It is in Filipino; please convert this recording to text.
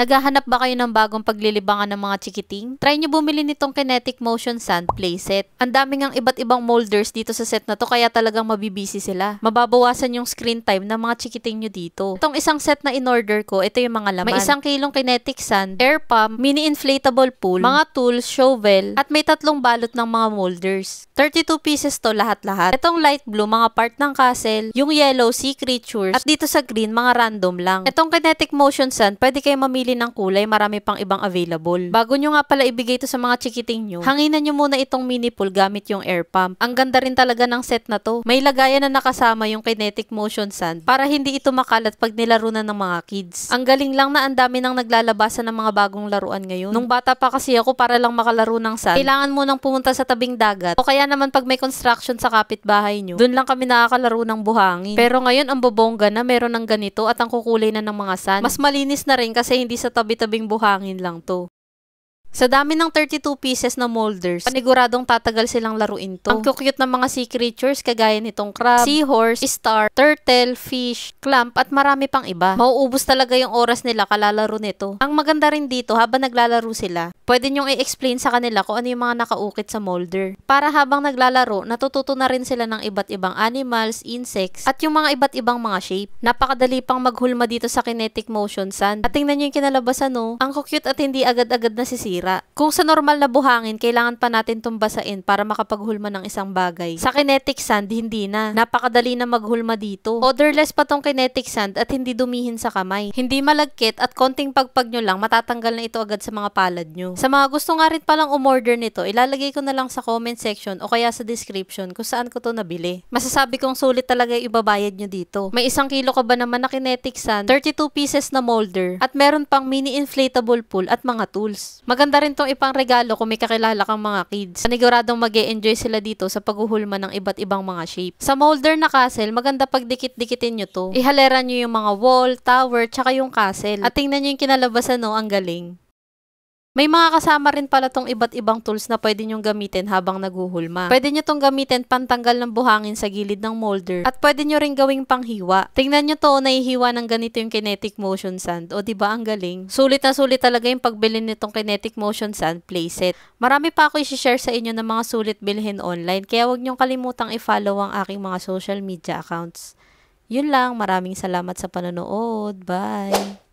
Naghahanap ba kayo ng bagong paglilibangan ng mga chikiting? Try nyo bumili nitong Kinetic Motion Sand Playset. Ang daming ang iba't ibang molders dito sa set na to kaya talagang mabibisi sila. Mababawasan yung screen time ng mga chikiting nyo dito. Itong isang set na in-order ko, ito yung mga laman. May isang kilong Kinetic Sand, air pump, mini inflatable pool, mga tools, shovel, at may tatlong balot ng mga molders. 32 pieces to lahat-lahat. Itong light blue, mga part ng castle. Yung yellow, sea creatures. At dito sa green, mga random lang. Itong kinetic motion sand, pwede kayo mamili ng kulay. Marami pang ibang available. Bago nyo nga pala ibigay ito sa mga chikiting nyo, hanginan nyo muna itong mini pool gamit yung air pump. Ang ganda rin talaga ng set na to. May lagayan na nakasama yung kinetic motion sand para hindi ito makalat pag nilaro na ng mga kids. Ang galing lang na ang dami nang naglalabasan ng mga bagong laruan ngayon. Nung bata pa kasi ako para lang makalaro ng sand, kailangan mo nang pumunta sa tabing dagat o kaya naman pag may construction sa kapitbahay nyo, doon lang kami nakakalaro ng buhangin. Pero ngayon, ang bobongga na meron ng ganito at ang kukulay na ng mga sand. Mas malinis na rin kasi hindi sa tabi-tabing buhangin lang to. Sa dami ng 32 pieces na molders, paniguradong tatagal silang laruin to. Ang cute ng mga sea creatures kagaya nitong crab, seahorse, star, turtle, fish, clamp at marami pang iba. Mauubos talaga yung oras nila kalalaro nito. Ang maganda rin dito habang naglalaro sila, pwede nyong i-explain sa kanila kung ano yung mga nakaukit sa molder. Para habang naglalaro, natututo na rin sila ng iba't ibang animals, insects, at yung mga iba't ibang mga shape. Napakadali pang maghulma dito sa kinetic motion sand. At tingnan nyo yung kinalabasan no, oh. ang cute at hindi agad-agad na sisira masisira. Kung sa normal na buhangin, kailangan pa natin tumbasain para makapaghulma ng isang bagay. Sa kinetic sand, hindi na. Napakadali na maghulma dito. Odorless pa tong kinetic sand at hindi dumihin sa kamay. Hindi malagkit at konting pagpag nyo lang, matatanggal na ito agad sa mga palad nyo. Sa mga gusto nga rin palang umorder nito, ilalagay ko na lang sa comment section o kaya sa description kung saan ko to nabili. Masasabi kong sulit talaga yung ibabayad nyo dito. May isang kilo ka ba naman na kinetic sand, 32 pieces na molder, at meron pang mini inflatable pool at mga tools. Maganda Maganda rin tong ipang regalo kung may kakilala kang mga kids. Paniguradong mag -e enjoy sila dito sa paghuhulma ng iba't ibang mga shape. Sa molder na castle, maganda pag dikit-dikitin nyo to. Ihalera nyo yung mga wall, tower, tsaka yung castle. At tingnan nyo yung kinalabasan no, ang galing. May mga kasama rin pala tong iba't ibang tools na pwede nyong gamitin habang naghuhulma. Pwede nyo tong gamitin pantanggal ng buhangin sa gilid ng molder at pwede nyo rin gawing panghiwa. Tingnan nyo to, naihiwa ng ganito yung kinetic motion sand. O ba diba, ang galing? Sulit na sulit talaga yung pagbili nitong kinetic motion sand playset. Marami pa ako i-share sa inyo ng mga sulit bilhin online kaya huwag nyong kalimutang i-follow ang aking mga social media accounts. Yun lang, maraming salamat sa panonood. Bye!